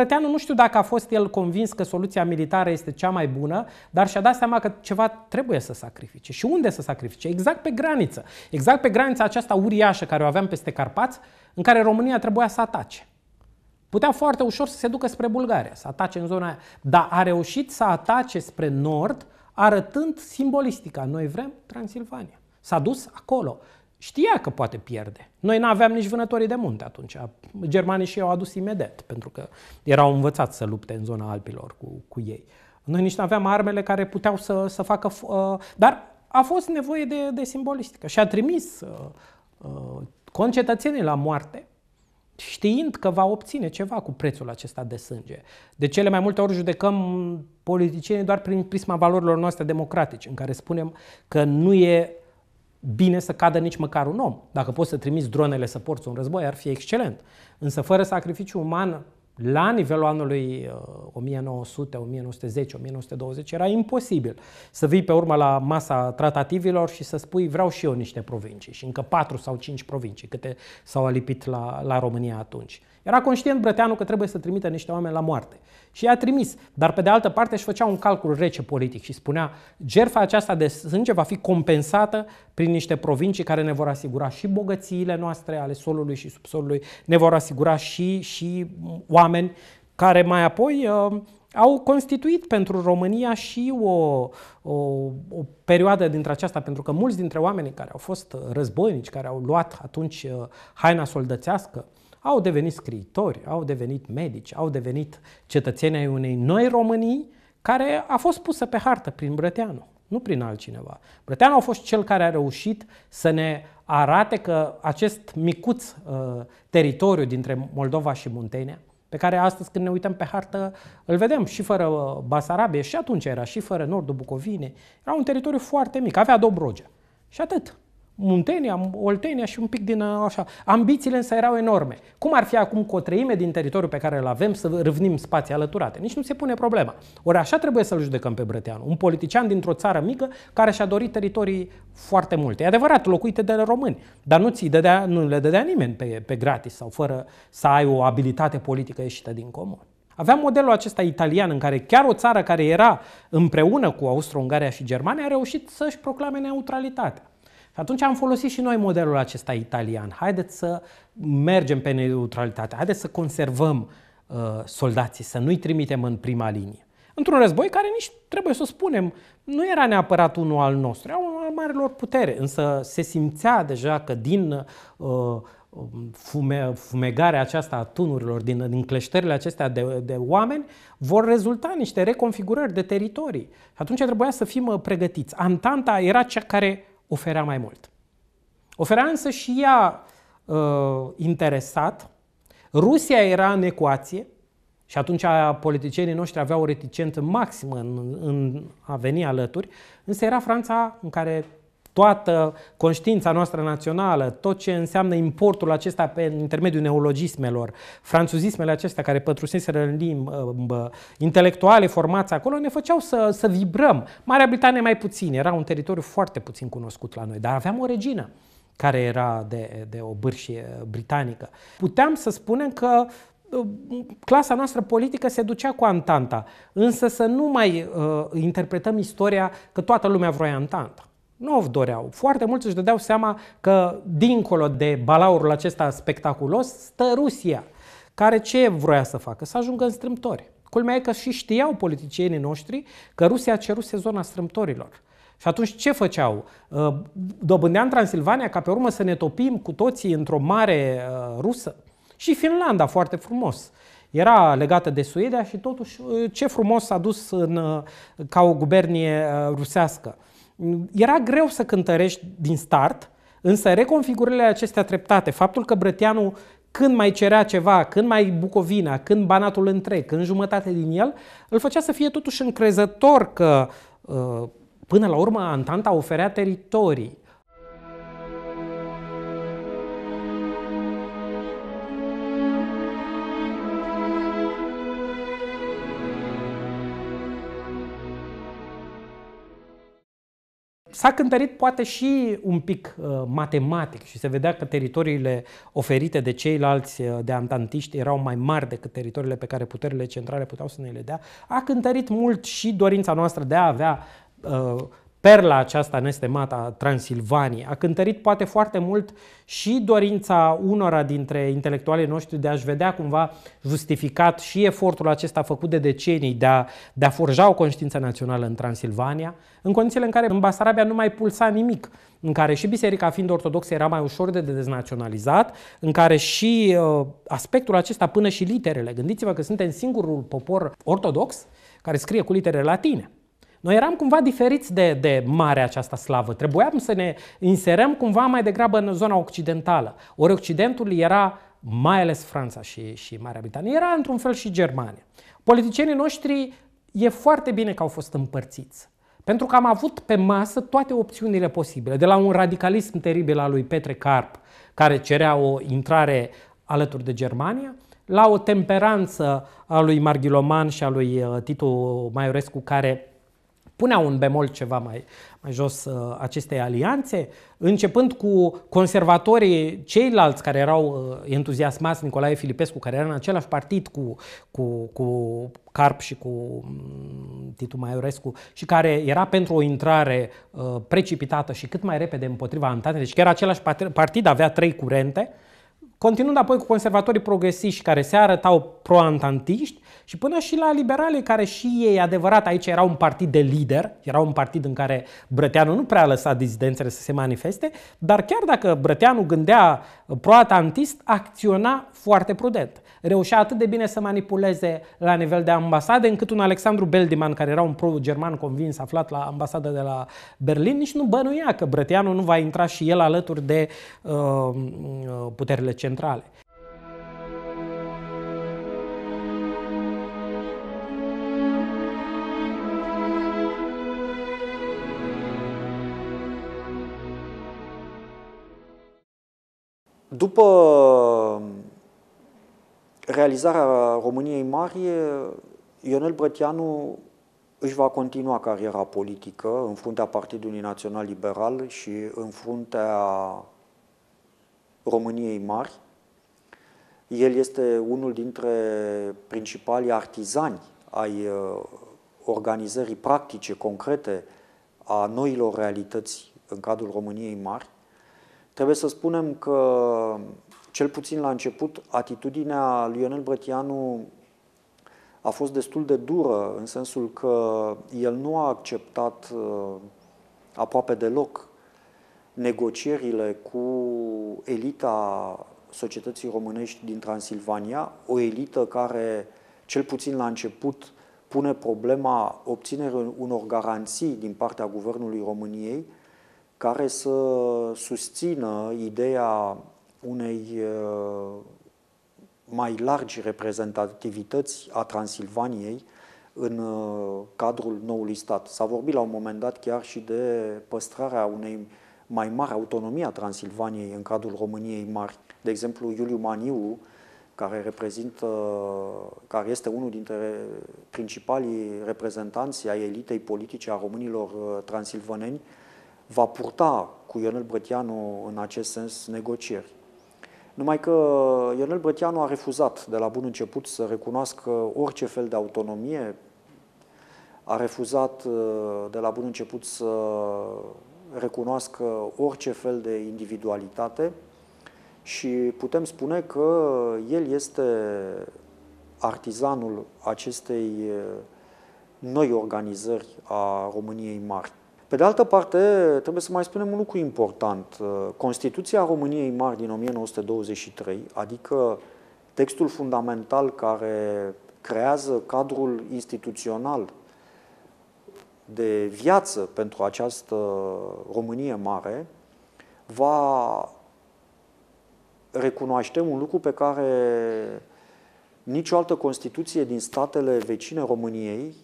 Brăteanu nu știu dacă a fost el convins că soluția militară este cea mai bună, dar și-a dat seama că ceva trebuie să sacrifice. Și unde să sacrifice? Exact pe graniță. Exact pe granița aceasta uriașă care o aveam peste Carpați, în care România trebuia să atace. Putea foarte ușor să se ducă spre Bulgaria, să atace în zona aia. Dar a reușit să atace spre nord, arătând simbolistica. Noi vrem Transilvania. S-a dus acolo știa că poate pierde. Noi nu aveam nici vânătorii de munte atunci. Germanii și au adus imediat, pentru că erau învățați să lupte în zona Alpilor cu, cu ei. Noi nici nu aveam armele care puteau să, să facă... Uh, dar a fost nevoie de, de simbolistică și a trimis uh, uh, concetățenii la moarte știind că va obține ceva cu prețul acesta de sânge. De cele mai multe ori judecăm politicienii doar prin prisma valorilor noastre democratice, în care spunem că nu e bine să cadă nici măcar un om. Dacă poți să trimiți dronele să porți un război, ar fi excelent. Însă fără sacrificiu uman la nivelul anului 1900, 1910, 1920 era imposibil să vii pe urmă la masa tratativilor și să spui vreau și eu niște provincii și încă patru sau cinci provincii câte s-au alipit la, la România atunci. Era conștient Brăteanu că trebuie să trimite niște oameni la moarte și i-a trimis, dar pe de altă parte își făcea un calcul rece politic și spunea gerfa aceasta de sânge va fi compensată prin niște provincii care ne vor asigura și bogățiile noastre ale solului și subsolului, ne vor asigura și, și oameni oameni care mai apoi uh, au constituit pentru România și o, o, o perioadă dintre aceasta, pentru că mulți dintre oamenii care au fost războinici, care au luat atunci uh, haina soldățească, au devenit scriitori, au devenit medici, au devenit cetățeni ai unei noi Românii, care a fost pusă pe hartă prin Brăteanu, nu prin altcineva. Brăteanu a fost cel care a reușit să ne arate că acest micuț uh, teritoriu dintre Moldova și Muntenia pe care astăzi când ne uităm pe hartă îl vedem și fără uh, Basarabie și atunci era și fără Nordul Bucovinei. Era un teritoriu foarte mic, avea Dobrogea. Și atât. Muntenia, Oltenia și un pic din uh, așa. Ambițiile însă erau enorme. Cum ar fi acum cu o treime din teritoriul pe care îl avem să râvnim spații alăturate? Nici nu se pune problema. Ori așa trebuie să-l judecăm pe Brăteanu. Un politician dintr-o țară mică care și-a dorit teritorii foarte multe. E adevărat, locuite de români, dar nu, ți dădea, nu le dădea nimeni pe, pe gratis sau fără să ai o abilitate politică ieșită din comun. Aveam modelul acesta italian în care chiar o țară care era împreună cu Austro-Ungaria și Germania a reușit să-și proclame neutralitatea. Și atunci am folosit și noi modelul acesta italian. Haideți să mergem pe neutralitate, haideți să conservăm uh, soldații, să nu-i trimitem în prima linie. Într-un război care nici, trebuie să o spunem, nu era neapărat unul al nostru, era unul al marilor putere, însă se simțea deja că din uh, fume, fumegarea aceasta a tunurilor, din, din cleșterile acestea de, de oameni, vor rezulta niște reconfigurări de teritorii. Și atunci trebuia să fim uh, pregătiți. Antanta era cea care oferea mai mult. Oferea însă și ea uh, interesat. Rusia era în ecuație și atunci politicienii noștri aveau o reticență maximă în, în a veni alături, însă era Franța în care toată conștiința noastră națională, tot ce înseamnă importul acesta pe intermediul neologismelor, franțuzismele acestea care pătruseseră în limbă, intelectuale formați acolo, ne făceau să, să vibrăm. Marea Britanie mai puțin, era un teritoriu foarte puțin cunoscut la noi, dar aveam o regină care era de, de o bârșie britanică. Puteam să spunem că uh, clasa noastră politică se ducea cu Antanta, însă să nu mai uh, interpretăm istoria că toată lumea vroia Antanta. Nu o doreau. Foarte mulți își dădeau seama că dincolo de balaurul acesta spectaculos stă Rusia, care ce vroia să facă? Să ajungă în strâmtori. Culmea e că și știau politicienii noștri că Rusia ceruse zona strâmtorilor. Și atunci ce făceau? Uh, Dobândeam Transilvania ca pe urmă să ne topim cu toții într-o mare uh, rusă? Și Finlanda, foarte frumos. Era legată de Suedia și totuși uh, ce frumos s-a dus în, ca o gubernie rusească. Era greu să cântărești din start, însă reconfigurările acestea treptate, faptul că Brătianu când mai cerea ceva, când mai Bucovina, când Banatul întreg, când jumătate din el, îl făcea să fie totuși încrezător că uh, până la urmă Antanta oferea teritorii, S-a cântărit poate și un pic uh, matematic și se vedea că teritoriile oferite de ceilalți uh, de antantiști erau mai mari decât teritoriile pe care puterile centrale puteau să ne le dea. A cântărit mult și dorința noastră de a avea uh, perla aceasta nestemată a Transilvaniei a cântărit poate foarte mult și dorința unora dintre intelectualii noștri de a-și vedea cumva justificat și efortul acesta făcut de decenii de a, de a forja o conștiință națională în Transilvania, în condițiile în care în Basarabia nu mai pulsa nimic, în care și biserica fiind ortodoxă era mai ușor de deznaționalizat, în care și uh, aspectul acesta până și literele, gândiți-vă că suntem singurul popor ortodox care scrie cu litere latine. Noi eram cumva diferiți de, de mare această slavă. Trebuiam să ne inserăm cumva mai degrabă în zona occidentală. Ori Occidentul era, mai ales Franța și, și Marea Britanie, era într-un fel și Germania. Politicienii noștri e foarte bine că au fost împărțiți. Pentru că am avut pe masă toate opțiunile posibile, de la un radicalism teribil al lui Petre Carp, care cerea o intrare alături de Germania, la o temperanță a lui Marghiloman și a lui uh, Titu Maiorescu, care punea un bemol ceva mai, mai jos uh, acestei alianțe, începând cu conservatorii ceilalți care erau uh, entuziasmați, Nicolae Filipescu, care era în același partid cu, cu, cu Carp și cu mm, Titu Maiorescu și care era pentru o intrare uh, precipitată și cât mai repede împotriva Antanei, deci chiar același partid avea trei curente, uh, Continuând apoi cu conservatorii progresiști care se arătau pro-antantiști și până și la liberalii care și ei, adevărat, aici erau un partid de lider, era un partid în care Brăteanu nu prea lăsa dizidențele să se manifeste, dar chiar dacă Brăteanu gândea pro acționa foarte prudent. Reușea atât de bine să manipuleze la nivel de ambasade, încât un Alexandru Beldiman, care era un pro-german convins aflat la ambasada de la Berlin, nici nu bănuia că Brăteanu nu va intra și el alături de uh, uh puterile centrale centrale. După um, realizarea României Mari, Ionel Brătianu își va continua cariera politică în fruntea Partidului Național Liberal și în fruntea României mari. El este unul dintre principalii artizani ai uh, organizării practice, concrete, a noilor realități în cadrul României mari. Trebuie să spunem că, cel puțin la început, atitudinea lui Ionel Brătianu a fost destul de dură, în sensul că el nu a acceptat uh, aproape deloc negocierile cu elita societății românești din Transilvania, o elită care, cel puțin la început, pune problema obținerii unor garanții din partea Guvernului României care să susțină ideea unei uh, mai largi reprezentativități a Transilvaniei în uh, cadrul noului stat. S-a vorbit la un moment dat chiar și de păstrarea unei mai mare autonomie a Transilvaniei în cadrul României mari. De exemplu, Iuliu Maniu, care reprezintă, care este unul dintre principalii reprezentanți ai elitei politice a românilor uh, transilvaneni, va purta cu Ionel Brătianu în acest sens negocieri. Numai că Ionel Brătianu a refuzat de la bun început să recunoască orice fel de autonomie, a refuzat uh, de la bun început să recunoască orice fel de individualitate și putem spune că el este artizanul acestei eh, noi organizări a României Mari. Pe de altă parte, trebuie să mai spunem un lucru important. Eh, Constituția României Mari din 1923, adică textul fundamental care creează cadrul instituțional de viață pentru această Românie mare, va recunoaște un lucru pe care nicio altă Constituție din statele vecine României,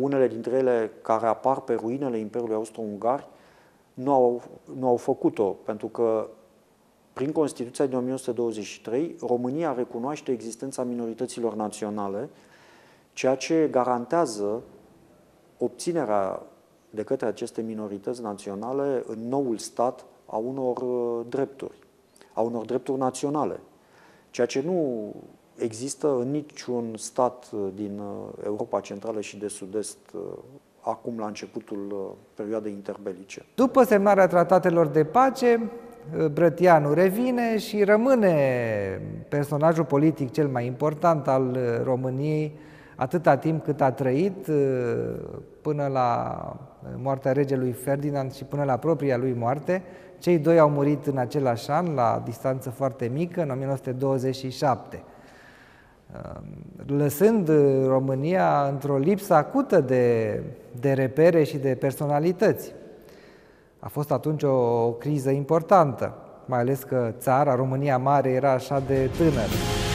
unele dintre ele care apar pe ruinele Imperiului Austro-Ungar, nu au, nu au făcut-o, pentru că prin Constituția din 1923, România recunoaște existența minorităților naționale, ceea ce garantează obținerea de către aceste minorități naționale în noul stat a unor uh, drepturi, a unor drepturi naționale, ceea ce nu există în niciun stat uh, din uh, Europa Centrală și de Sud-Est acum la începutul perioadei interbelice. După semnarea tratatelor de pace, Brătianu revine și rămâne personajul politic cel mai important al României atâta timp cât a trăit uh, până la uh, moartea regelui Ferdinand și până la propria lui moarte. Cei doi au murit în același an, la distanță foarte mică, în 1927 uh, lăsând România într-o lipsă acută de, de repere și de personalități. A fost atunci o, o criză importantă, mai ales că țara, România Mare, era așa de tânără.